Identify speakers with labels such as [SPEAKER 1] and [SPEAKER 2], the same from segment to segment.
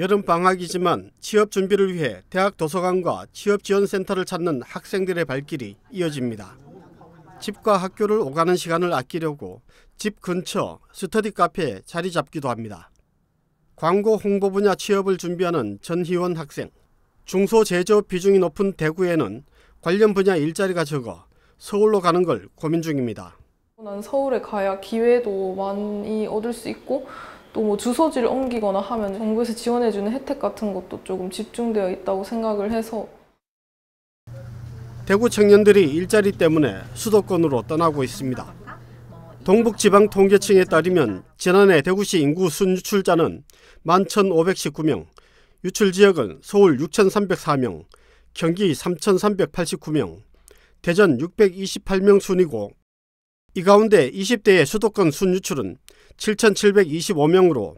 [SPEAKER 1] 여름 방학이지만 취업 준비를 위해 대학 도서관과 취업지원센터를 찾는 학생들의 발길이 이어집니다. 집과 학교를 오가는 시간을 아끼려고 집 근처 스터디 카페에 자리 잡기도 합니다. 광고 홍보 분야 취업을 준비하는 전희원 학생. 중소제조업 비중이 높은 대구에는 관련 분야 일자리가 적어 서울로 가는 걸 고민 중입니다.
[SPEAKER 2] 난 서울에 가야 기회도 많이 얻을 수 있고 또뭐 주소지를 옮기거나 하면 정부에서 지원해주는 혜택 같은 것도 조금 집중되어 있다고 생각을 해서
[SPEAKER 1] 대구 청년들이 일자리 때문에 수도권으로 떠나고 있습니다. 동북지방통계청에 따르면 지난해 대구시 인구 순유출자는 11,519명, 유출지역은 서울 6,304명, 경기 3,389명, 대전 628명 순이고 이 가운데 20대의 수도권 순유출은 7,725명으로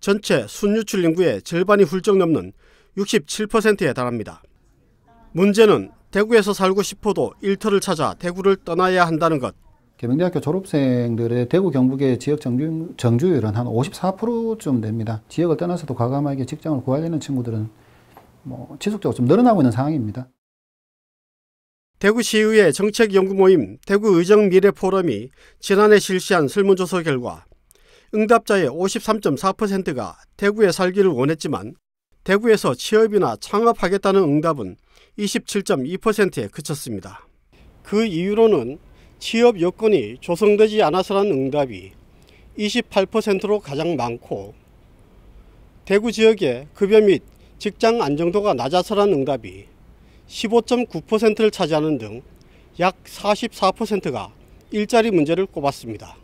[SPEAKER 1] 전체 순유출 인구의 절반이 훌쩍 넘는 67%에 달합니다. 문제는 대구에서 살고 싶어도 일터를 찾아 대구를 떠나야 한다는 것. 개명대학교 졸업생들의 대구 경북의 지역 정주, 정주율은 한 54%쯤 됩니다. 지역을 떠나서도 과감하게 직장을 구하려는 친구들은 뭐 지속적으로 좀 늘어나고 있는 상황입니다. 대구시의회 정책연구모임 대구의정미래포럼이 지난해 실시한 설문조사 결과 응답자의 53.4%가 대구에 살기를 원했지만 대구에서 취업이나 창업하겠다는 응답은 27.2%에 그쳤습니다. 그 이유로는 취업 여건이 조성되지 않아서라는 응답이 28%로 가장 많고 대구 지역의 급여 및 직장 안정도가 낮아서라는 응답이 15.9%를 차지하는 등 약 44%가 일자리 문제를 꼽았습니다.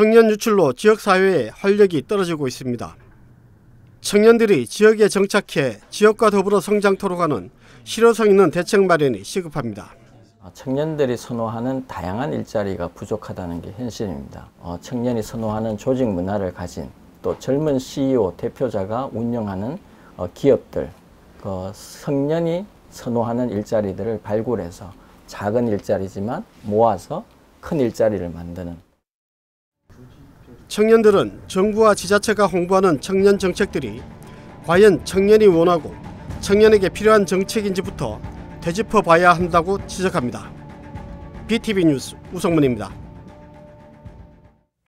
[SPEAKER 1] 청년 유출로 지역사회의 활력이 떨어지고 있습니다. 청년들이 지역에 정착해 지역과 더불어 성장토록 하는 실효성 있는
[SPEAKER 3] 대책 마련이 시급합니다. 아, 청년들이 선호하는 다양한 일자리가 부족하다는 게 현실입니다. 어, 청년이 선호하는 조직 문화를 가진 또 젊은 CEO 대표자가 운영하는 어, 기업들, 청년이 그 선호하는 일자리들을 발굴해서 작은 일자리지만 모아서 큰 일자리를 만드는 청년들은 정부와 지자체가 홍보하는 청년
[SPEAKER 1] 정책들이 과연 청년이 원하고 청년에게 필요한 정책인지부터 되짚어 봐야 한다고 지적합니다. BTV 뉴스 우성문입니다.